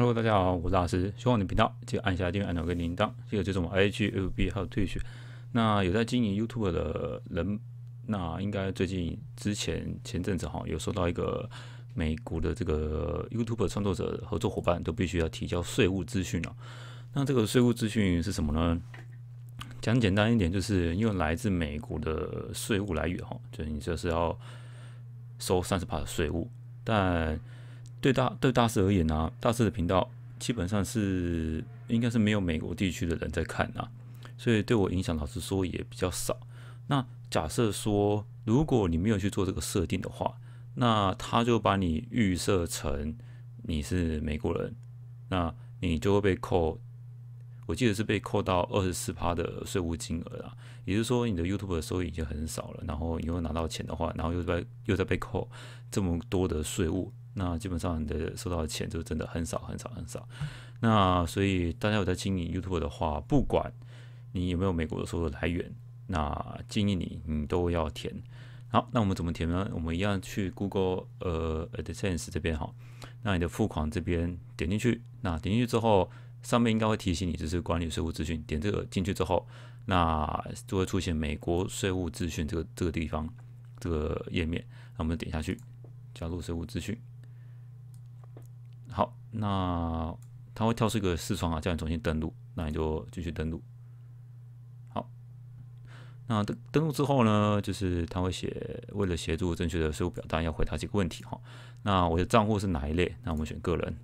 Hello，大家好，我是大师，希望你频道记得按下订阅按钮跟铃铛，记得就是我 IG、f b 还有 Twitch。那有在经营 YouTube 的人，那应该最近之前前阵子哈，有收到一个美国的这个 YouTube 创作者合作伙伴都必须要提交税务资讯了。那这个税务资讯是什么呢？讲简单一点，就是因为来自美国的税务来源哈，就是你这是要收三十趴的税务，但对大对大师而言呢，大师的频道基本上是应该是没有美国地区的人在看呐，所以对我影响老实说也比较少。那假设说，如果你没有去做这个设定的话，那他就把你预设成你是美国人，那你就会被扣。我记得是被扣到二十四趴的税务金额啊，也就是说你的 YouTube 的收益已经很少了，然后你又拿到钱的话，然后又在又在被扣这么多的税务，那基本上你的收到的钱就真的很少很少很少。那所以大家有在经营 YouTube 的话，不管你有没有美国的收入来源，那建议你你都要填。好，那我们怎么填呢？我们一样去 Google 呃 AdSense 这边哈，那你的付款这边点进去，那点进去之后。上面应该会提醒你，就是管理税务资讯，点这个进去之后，那就会出现美国税务资讯这个这个地方这个页面，那我们点下去，加入税务资讯。好，那它会跳出一个视窗啊，叫你重新登录，那你就继续登录。好，那登登录之后呢，就是它会写为了协助正确的税务表单，要回答几个问题哈。那我的账户是哪一类？那我们选个人。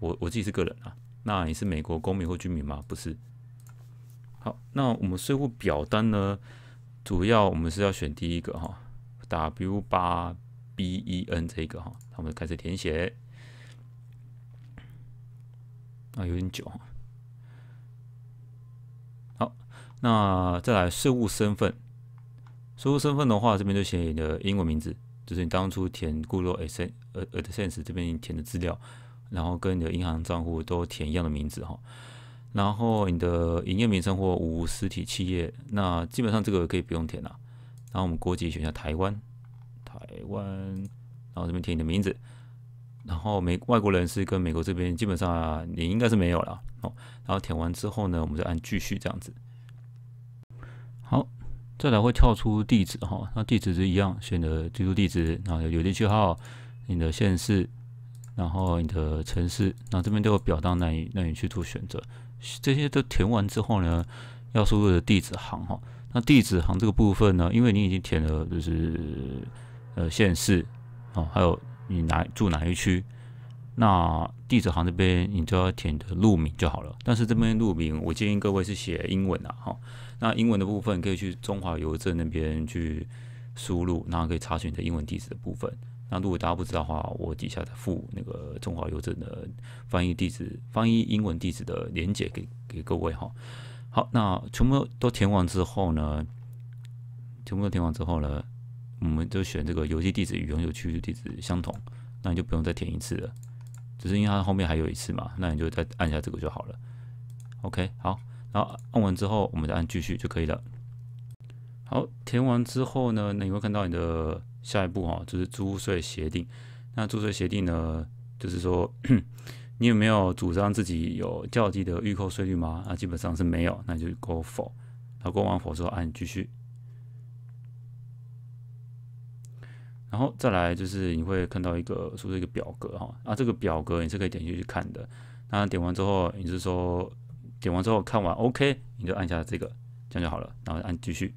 我我自己是个人啊，那你是美国公民或居民吗？不是。好，那我们税务表单呢？主要我们是要选第一个哈，W 八 BEN 这一个哈，我们开始填写。啊，有点久。好，那再来税务身份。税务身份的话，这边就写你的英文名字，就是你当初填 g o o g l 呃 adSense 这边填的资料。然后跟你的银行账户都填一样的名字哈，然后你的营业名称或无实体企业，那基本上这个可以不用填了。然后我们国籍选下台湾，台湾，然后这边填你的名字，然后美外国人是跟美国这边基本上你应该是没有了哦。然后填完之后呢，我们就按继续这样子。好，再来会跳出地址哈，那地址是一样，选择居住地址，然后有地区号，你的县市。然后你的城市，那这边都有表到那你那你去做选择。这些都填完之后呢，要输入的地址行哈。那地址行这个部分呢，因为你已经填了就是呃县市哦，还有你哪住哪一区，那地址行这边你就要填的路名就好了。但是这边路名我建议各位是写英文啊哈。那英文的部分可以去中华邮政那边去输入，然后可以查询的英文地址的部分。那如果大家不知道的话，我底下再附那个中华邮政的翻译地址、翻译英文地址的连接给给各位哈。好，那全部都填完之后呢，全部都填完之后呢，我们就选这个邮寄地址与永久居住地址相同，那你就不用再填一次了，只是因为它后面还有一次嘛，那你就再按下这个就好了。OK，好，然后按完之后，我们再按继续就可以了。好，填完之后呢，那你会看到你的。下一步哦，就是租税协定。那租税协定呢，就是说，你有没有主张自己有较低的预扣税率吗？那基本上是没有，那就勾否。那勾完否之后，按继续。然后再来就是你会看到一个，是不是一个表格哈？啊，这个表格你是可以点进去看的。那点完之后，你是说点完之后看完 OK，你就按下这个，这样就好了。然后按继续。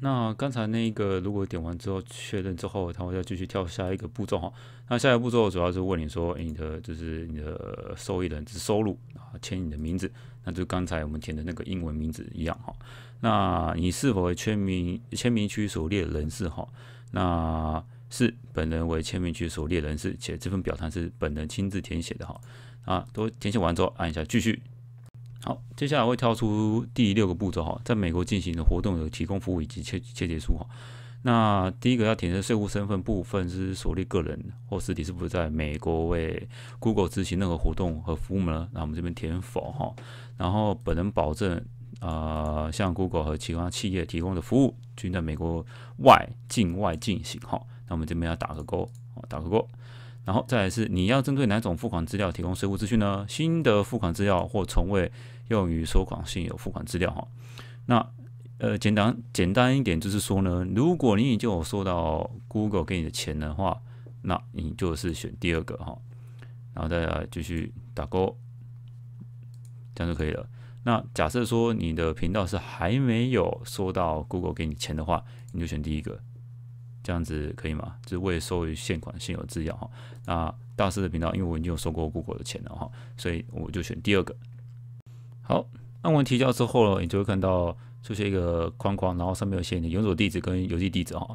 那刚才那个如果点完之后确认之后，它会再继续跳下一个步骤哈。那下一个步骤主要是问你说你的就是你的受益人之收入啊签你的名字，那就刚才我们填的那个英文名字一样哈。那你是否为签名签名区所列人士哈？那是本人为签名区所列人士且这份表单是本人亲自填写的哈啊都填写完之后按一下继续。好，接下来会跳出第六个步骤哈，在美国进行的活动有提供服务以及切切结束哈。那第一个要填的税务身份部分是所立个人或实体是不是在美国为 Google 执行任何活动和服务呢？那我们这边填否哈。然后本人保证啊，向 Google 和其他企业提供的服务均在美国外境外进行哈。那我们这边要打个勾，打个勾。然后再来是你要针对哪种付款资料提供税务资讯呢？新的付款资料或从未用于收款现有付款资料哈。那呃简单简单一点就是说呢，如果你已经有收到 Google 给你的钱的话，那你就是选第二个哈。然后再来继续打勾，这样就可以了。那假设说你的频道是还没有收到 Google 给你钱的话，你就选第一个。这样子可以吗？就是为收现款，现有资料哈。那大师的频道，因为我已经有收过 Google 的钱了哈，所以我就选第二个。好，按完提交之后，呢，你就会看到出现一个框框，然后上面有写你的永久地址跟邮寄地址哈，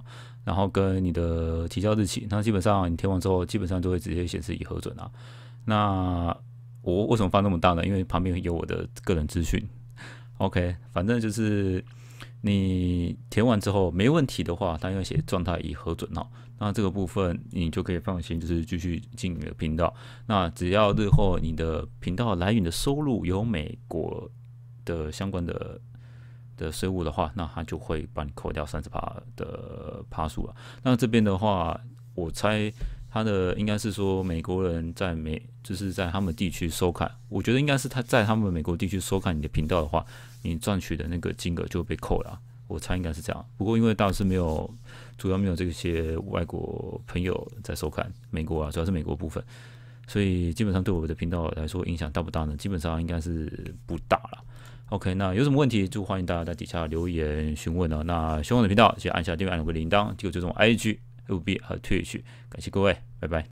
然后跟你的提交日期。那基本上你填完之后，基本上就会直接显示已核准啊。那我为什么放那么大呢？因为旁边有我的个人资讯。OK，反正就是。你填完之后没问题的话，它要写状态已核准哦。那这个部分你就可以放心，就是继续进你的频道。那只要日后你的频道来源的收入有美国的相关的的税务的话，那它就会帮你扣掉三十趴的趴数了。那这边的话，我猜。他的应该是说美国人在美就是在他们地区收看，我觉得应该是他在他们美国地区收看你的频道的话，你赚取的那个金额就被扣了，我猜应该是这样。不过因为倒是没有，主要没有这些外国朋友在收看美国啊，主要是美国部分，所以基本上对我的频道来说影响大不大呢？基本上应该是不大了。OK，那有什么问题就欢迎大家在底下留言询问呢。那喜欢我的频道就按下订阅按钮为铃铛，就追踪 IG。FB 和退 h 感谢各位，拜拜。